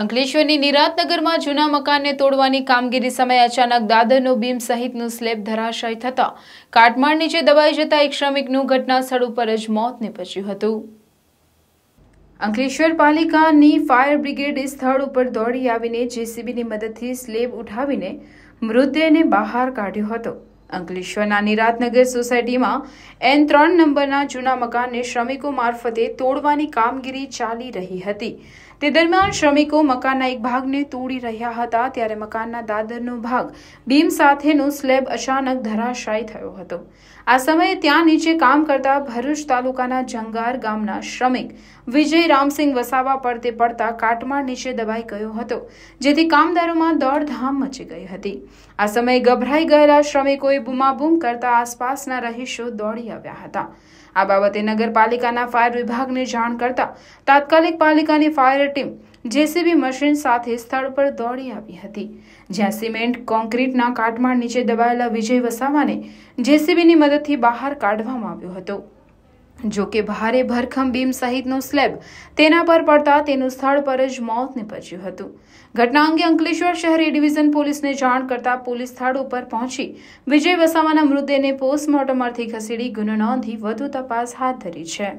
અંકલેશ્વરની નિરાતનગરમાં જૂના મકાનને તોડવાની કામગીરી સમયે અચાનક દાદરનો બીમ સહિતનું સ્લેબ ધરાશય થતાં કાટમાળ નીચે દબાઈ જતા એક શ્રમિકનું ઘટના સ્થળ ઉપર જ મોત નીપજ્યું હતું અંકલેશ્વર પાલિકાની ફાયર બ્રિગેડ સ્થળ ઉપર દોડી આવીને જેસીબીની મદદથી સ્લેબ ઉઠાવીને મૃતદેહને બહાર કાઢ્યો હતો અંકલેશ્વરના નિરાતનગર સોસાયટીમાં એન ત્રણ નંબરના જૂના મકાનને શ્રમિકો મારફતે તોડવાની કામગીરી ચાલી રહી હતી તે દરમિયાન શ્રમિકો મકાનના એક ભાગને તોડી રહ્યા હતા ત્યારે મકાનના દાદરનો ભાગ બીમ સાથેનો સ્લેબ અચાનક ધરાશાયી થયો હતો આ સમયે ત્યાં નીચે કામ કરતા ભરૂચ તાલુકાના જંગાર ગામના શ્રમિક વિજય રામસિંહ વસાવા પર તે પડતા કાટમાળ નીચે દબાઈ ગયો હતો જેથી કામદારોમાં દોડધામ મચી ગઈ હતી આ સમયે ગભરાઈ ગયેલા શ્રમિકોએ તેઓએ બૂમાબૂમ કરતા આસપાસના રહીશો દોડી આવ્યા હતા આ બાબતે નગરપાલિકાના ફાયર વિભાગને જાણ કરતા તાત્કાલિક પાલિકાની ફાયર ટીમ જેસીબી મશીન સાથે સ્થળ પર દોડી આવી હતી જ્યાં સિમેન્ટ કોન્ક્રીટના કાટમાળ નીચે દબાયેલા વિજય વસાવાને જેસીબીની મદદથી બહાર કાઢવામાં આવ્યો હતો જો કે ભારે ભરખમ બીમ સહિતનો સ્લેબ તેના પર પડતા તેનું સ્થળ પર જ મોત નિપજ્યું હતું ઘટના અંગે અંકલેશ્વર શહેરી ડિવિઝન પોલીસને જાણ કરતા પોલીસ સ્થળ ઉપર પહોંચી વિજય વસાવાના મૃતદેહને પોસ્ટમોર્ટમ અર્થે ખસેડી ગુનો નોંધી વધુ તપાસ હાથ ધરી છે